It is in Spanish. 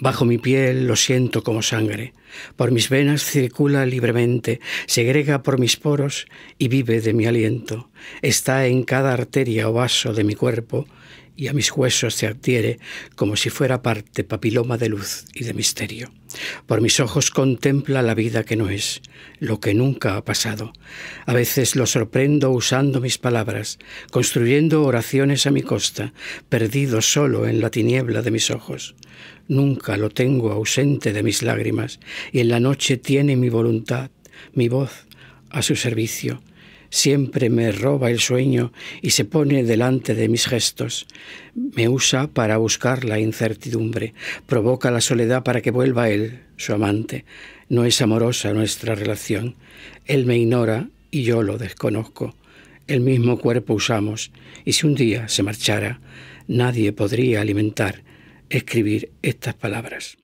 Bajo mi piel lo siento como sangre, por mis venas circula libremente, segrega por mis poros y vive de mi aliento. Está en cada arteria o vaso de mi cuerpo y a mis huesos se adhiere como si fuera parte papiloma de luz y de misterio. Por mis ojos contempla la vida que no es, lo que nunca ha pasado. A veces lo sorprendo usando mis palabras, construyendo oraciones a mi costa, perdido solo en la tiniebla de mis ojos. Nunca lo tengo ausente de mis lágrimas, y en la noche tiene mi voluntad, mi voz, a su servicio, siempre me roba el sueño y se pone delante de mis gestos. Me usa para buscar la incertidumbre, provoca la soledad para que vuelva él, su amante. No es amorosa nuestra relación. Él me ignora y yo lo desconozco. El mismo cuerpo usamos y si un día se marchara, nadie podría alimentar, escribir estas palabras.